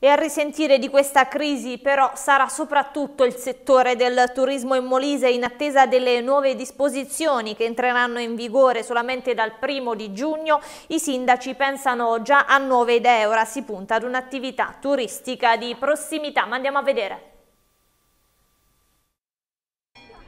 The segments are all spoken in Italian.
E a risentire di questa crisi però sarà soprattutto il settore del turismo in Molise in attesa delle nuove disposizioni che entreranno in vigore solamente dal primo di giugno. I sindaci pensano già a nuove idee, ora si punta ad un'attività turistica di prossimità. Ma andiamo a vedere.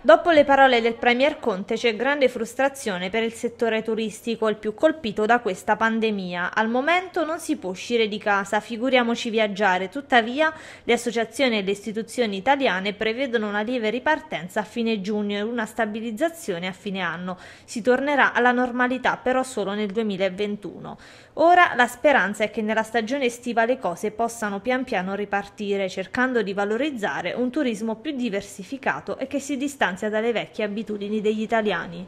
Dopo le parole del Premier Conte c'è grande frustrazione per il settore turistico, il più colpito da questa pandemia. Al momento non si può uscire di casa, figuriamoci viaggiare. Tuttavia, le associazioni e le istituzioni italiane prevedono una lieve ripartenza a fine giugno e una stabilizzazione a fine anno. Si tornerà alla normalità però solo nel 2021. Ora la speranza è che nella stagione estiva le cose possano pian piano ripartire, cercando di valorizzare un turismo più diversificato e che si distanzi distanzia dalle vecchie abitudini degli italiani.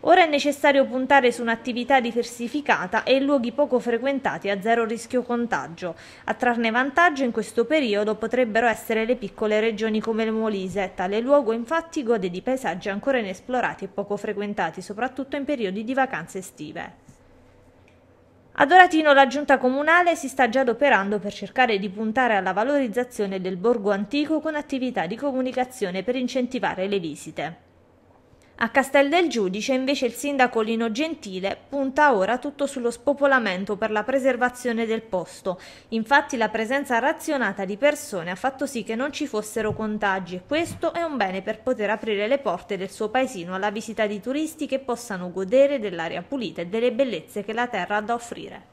Ora è necessario puntare su un'attività diversificata e in luoghi poco frequentati a zero rischio contagio. A trarne vantaggio in questo periodo potrebbero essere le piccole regioni come il Molise, tale luogo infatti gode di paesaggi ancora inesplorati e poco frequentati, soprattutto in periodi di vacanze estive. A Doratino la giunta comunale si sta già adoperando per cercare di puntare alla valorizzazione del borgo antico con attività di comunicazione per incentivare le visite. A Castel del Giudice invece il sindaco Lino Gentile punta ora tutto sullo spopolamento per la preservazione del posto. Infatti la presenza razionata di persone ha fatto sì che non ci fossero contagi e questo è un bene per poter aprire le porte del suo paesino alla visita di turisti che possano godere dell'aria pulita e delle bellezze che la terra ha da offrire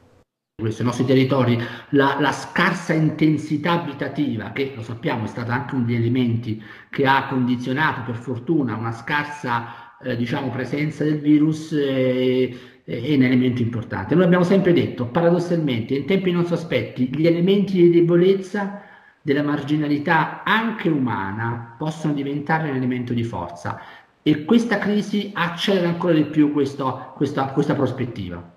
questi nostri territori, la, la, scarsa intensità abitativa, che lo sappiamo è stato anche uno degli elementi che ha condizionato per fortuna una scarsa eh, diciamo, presenza del virus, eh, eh, è un elemento importante. Noi abbiamo sempre detto, paradossalmente, in tempi non sospetti, gli elementi di debolezza della marginalità anche umana possono diventare un elemento di forza e questa crisi accelera ancora di più questo, questa, questa prospettiva.